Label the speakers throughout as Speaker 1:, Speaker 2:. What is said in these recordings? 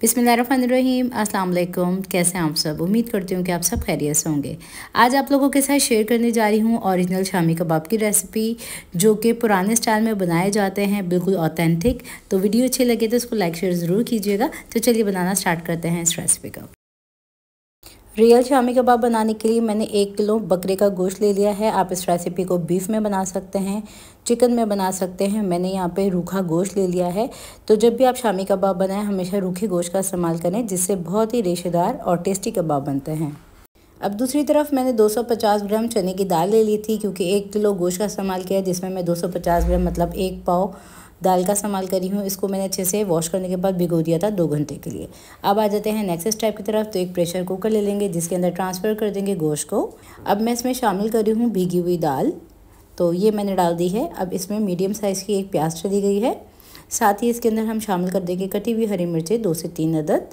Speaker 1: बिसमीम अल्लाम कैसे हैं आप सब उम्मीद करती हूँ कि आप सब खैरियत से होंगे आज आप लोगों के साथ शेयर करने जा रही हूँ ओरिजिनल शामी कबाब की रेसिपी जो कि पुराने स्टाइल में बनाए जाते हैं बिल्कुल ऑथेंटिक तो वीडियो अच्छी लगे तो उसको लाइक शेयर ज़रूर कीजिएगा तो चलिए बनाना स्टार्ट करते हैं इस रेसिपी का रियल शामी कबाब बनाने के लिए मैंने एक किलो बकरे का गोश्त ले लिया है आप इस रेसिपी को बीफ में बना सकते हैं चिकन में बना सकते हैं मैंने यहाँ पे रूखा गोश्त ले लिया है तो जब भी आप शामी कबाब बनाएं हमेशा रूखे गोश्त का इस्तेमाल करें जिससे बहुत ही रेशेदार और टेस्टी कबाब बनते हैं अब दूसरी तरफ मैंने 250 ग्राम चने की दाल ले ली थी क्योंकि एक किलो गोश्त का इस्तेमाल किया जिसमें मैं 250 ग्राम मतलब एक पाव दाल का इस्तेमाल करी हूँ इसको मैंने अच्छे से वॉश करने के बाद भिगो दिया था दो घंटे के लिए अब आ जाते हैं नेक्स्ट स्टेप की तरफ तो एक प्रेशर कुकर ले लेंगे जिसके अंदर ट्रांसफ़र कर देंगे गोश्त को अब मैं इसमें शामिल करी हूँ भीगी हुई दाल तो ये मैंने डाल दी है अब इसमें मीडियम साइज़ की एक प्याज चली गई है साथ ही इसके अंदर हम शामिल कर देंगे कटी हुई हरी मिर्चें दो से तीन अदद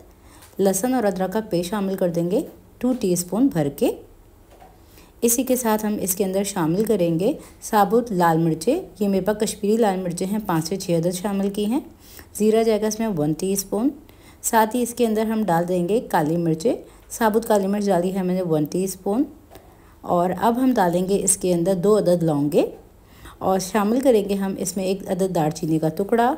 Speaker 1: लहसुन और अदरक का पेस्ट शामिल कर देंगे टू स्पून भर के इसी के साथ हम इसके अंदर शामिल करेंगे साबुत लाल मिर्चें ये मेरे पास कश्मीरी लाल मिर्चें हैं पाँच से छः अदद शामिल की हैं ज़ीरा जाएगा इसमें वन टी स्पून साथ ही इसके अंदर हम डाल देंगे काली मिर्चें साबुत काली मिर्च डाली है मैंने वन टी स्पून और अब हम डालेंगे इसके अंदर दो अदद लौंगे और शामिल करेंगे हम इसमें एक अदद दार चीनी का टुकड़ा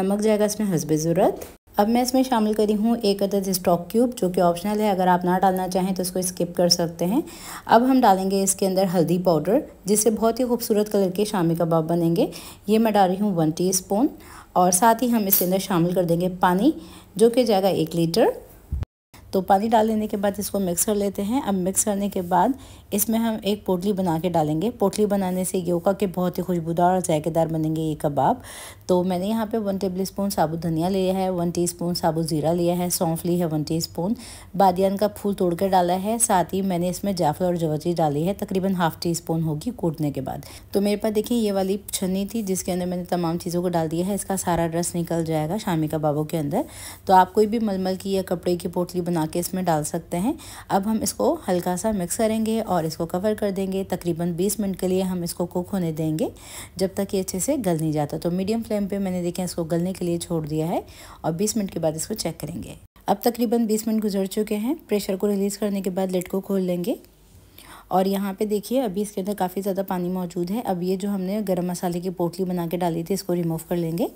Speaker 1: नमक जाएगा इसमें हसब ज़रूरत अब मैं इसमें शामिल करी हूँ एक अदद स्टॉक क्यूब जो कि ऑप्शनल है अगर आप ना डालना चाहें तो इसको स्किप कर सकते हैं अब हम डालेंगे इसके अंदर हल्दी पाउडर जिससे बहुत ही खूबसूरत कलर के शामी कबाब बनेंगे ये मैं डाल रही हूँ वन टी और साथ ही हम इसके अंदर शामिल कर देंगे पानी जो कि जाएगा एक लीटर तो पानी डाल देने के बाद इसको मिक्स कर लेते हैं अब मिक्स करने के बाद इसमें हम एक पोटली बना के डालेंगे पोटली बनाने से योका के बहुत ही खुशबूदार और जायकेदार बनेंगे ये कबाब तो मैंने यहाँ पे वन टेबल स्पून साबुत धनिया लिया है वन टी स्पून साबुत ज़ीरा लिया है सौंफ ली है वन टी स्पून बादियान का फूल तोड़ कर डाला है साथ ही मैंने इसमें जाफल और जवजी डाली है तकरीबन हाफ टी स्पून होगी कूटने के बाद तो मेरे पास देखिए ये वाली छन्नी थी जिसके अंदर मैंने तमाम चीज़ों को डाल दिया है इसका सारा रस निकल जाएगा शामी कबाबों के अंदर तो आप कोई भी मलमल की या कपड़े की पोटली बना बना के इसमें डाल सकते हैं अब हम इसको हल्का सा मिक्स करेंगे और इसको कवर कर देंगे तकरीबन 20 मिनट के लिए हम इसको कुक होने देंगे जब तक ये अच्छे से गल नहीं जाता तो मीडियम फ्लेम पे मैंने देखें इसको गलने के लिए छोड़ दिया है और 20 मिनट के बाद इसको चेक करेंगे अब तकरीबन 20 मिनट गुजर चुके हैं प्रेशर को रिलीज़ करने के बाद लेट को खोल लेंगे और यहाँ पे देखिए अभी इसके अंदर काफ़ी ज़्यादा पानी मौजूद है अब ये जो हमने गरम मसाले की पोटली बना के डाली थी इसको रिमूव कर लेंगे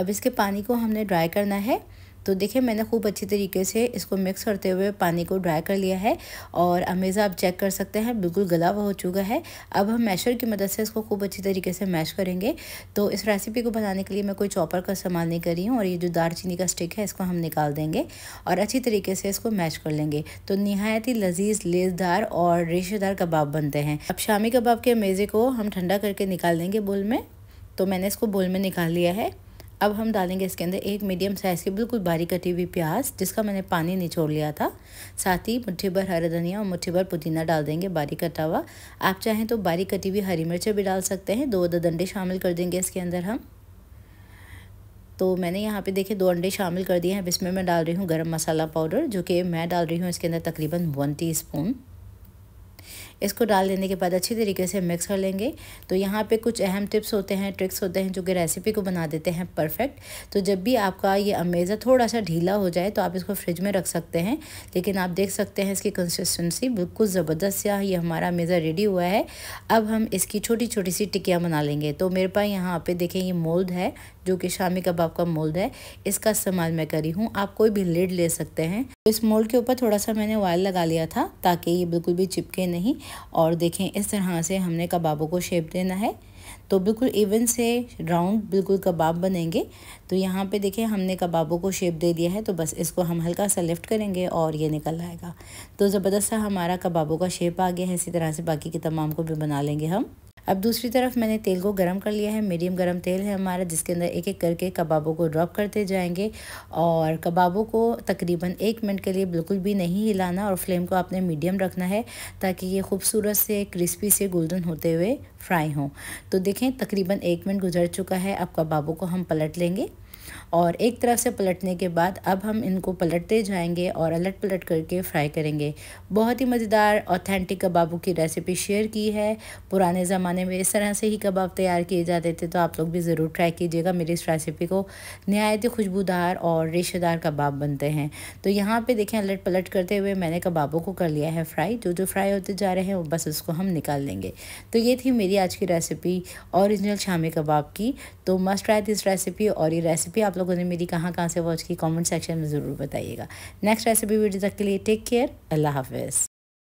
Speaker 1: अब इसके पानी को हमने ड्राई करना है तो देखिए मैंने खूब अच्छी तरीके से इसको मिक्स करते हुए पानी को ड्राई कर लिया है और अमेज़ा आप चेक कर सकते हैं बिल्कुल गला हुआ हो चुका है अब हम मैशर की मदद से इसको खूब अच्छी तरीके से मैश करेंगे तो इस रेसिपी को बनाने के लिए मैं कोई चॉपर का इस्तेमाल नहीं कर रही हूँ और ये जो दारचीनी का स्टिक है इसको हम निकाल देंगे और अच्छी तरीके से इसको मैश कर लेंगे तो नहायत ही लजीज लेसदार और रेशेदार कबाब बनते हैं अब शामी कबाब के मेज़े को हम ठंडा करके निकाल देंगे बोल में तो मैंने इसको बोल में निकाल लिया है अब हम डालेंगे इसके अंदर एक मीडियम साइज़ की बिल्कुल बारीक कटी हुई प्याज जिसका मैंने पानी निचोड़ लिया था साथ ही मुट्ठी भर हरा धनिया और मुट्ठी भर पुदीना डाल देंगे बारीक कटा हुआ आप चाहें तो बारीक कटी हुई हरी मिर्चें भी डाल सकते हैं दो दो अंडे शामिल कर देंगे इसके अंदर हम तो मैंने यहाँ पे देखे दो अंडे शामिल कर दिए हैं अब इसमें मैं डाल रही हूँ गर्म मसाला पाउडर जो कि मैं डाल रही हूँ इसके अंदर तकरीबन वन टी इसको डाल देने के बाद अच्छी तरीके से मिक्स कर लेंगे तो यहाँ पे कुछ अहम टिप्स होते हैं ट्रिक्स होते हैं जो कि रेसिपी को बना देते हैं परफेक्ट तो जब भी आपका ये अमेज़ा थोड़ा सा ढीला हो जाए तो आप इसको फ्रिज में रख सकते हैं लेकिन आप देख सकते हैं इसकी कंसिस्टेंसी बिल्कुल ज़बरदस्त या ये हमारा अमेज़ा रेडी हुआ है अब हम इसकी छोटी छोटी सी टिकियाँ बना लेंगे तो मेरे पास यहाँ पर देखें ये मोल्ड है जो कि शामी कबाब का मोल्ड है इसका इस्तेमाल मैं करी हूँ आप कोई भी लेड ले सकते हैं इस मोल्ड के ऊपर थोड़ा सा मैंने ऑयल लगा लिया था ताकि ये बिल्कुल भी चिपके नहीं और देखें इस तरह से हमने कबाबों को शेप देना है तो बिल्कुल इवन से राउंड बिल्कुल कबाब बनेंगे तो यहाँ पे देखें हमने कबाबों को शेप दे दिया है तो बस इसको हम हल्का सा लिफ्ट करेंगे और ये निकल आएगा तो ज़बरदस्त सा हमारा कबाबों का शेप आ गया है इसी तरह से बाकी के तमाम को भी बना लेंगे हम अब दूसरी तरफ मैंने तेल को गर्म कर लिया है मीडियम गर्म तेल है हमारा जिसके अंदर एक एक करके कबाबों को ड्रॉप करते जाएंगे और कबाबों को तकरीबन एक मिनट के लिए बिल्कुल भी नहीं हिलाना और फ्लेम को आपने मीडियम रखना है ताकि ये खूबसूरत से क्रिस्पी से गोल्डन होते हुए फ्राई हों तो देखें तकरीबन एक मिनट गुजर चुका है अब कबाबों को हम पलट लेंगे और एक तरफ से पलटने के बाद अब हम इनको पलटते जाएंगे और अलट पलट करके फ्राई करेंगे बहुत ही मज़ेदार ऑथेंटिक कबाबों की रेसिपी शेयर की है पुराने ज़माने में इस तरह से ही कबाब तैयार किए जाते थे तो आप लोग भी ज़रूर ट्राई कीजिएगा मेरी इस रेसिपी को नहायत ही खुशबूदार और रेशेदार कबाब बनते हैं तो यहाँ पर देखें अलट पलट करते हुए मैंने कबाबों को कर लिया है फ्राई जो जो फ्राई होते जा रहे हैं बस उसको हम निकाल लेंगे तो ये थी मेरी आज की रेसिपी औरिजिनल शामी कबाब की तो मस्ट ट्राई दिस रेसिपी और ये रेसिपी रेसिपी आप लोगों ने मेरी कहाँ कहाँ से वॉच की कमेंट सेक्शन में ज़रूर बताइएगा नेक्स्ट रेसिपी वीडियो तक के लिए टेक केयर अल्लाह हाफिज़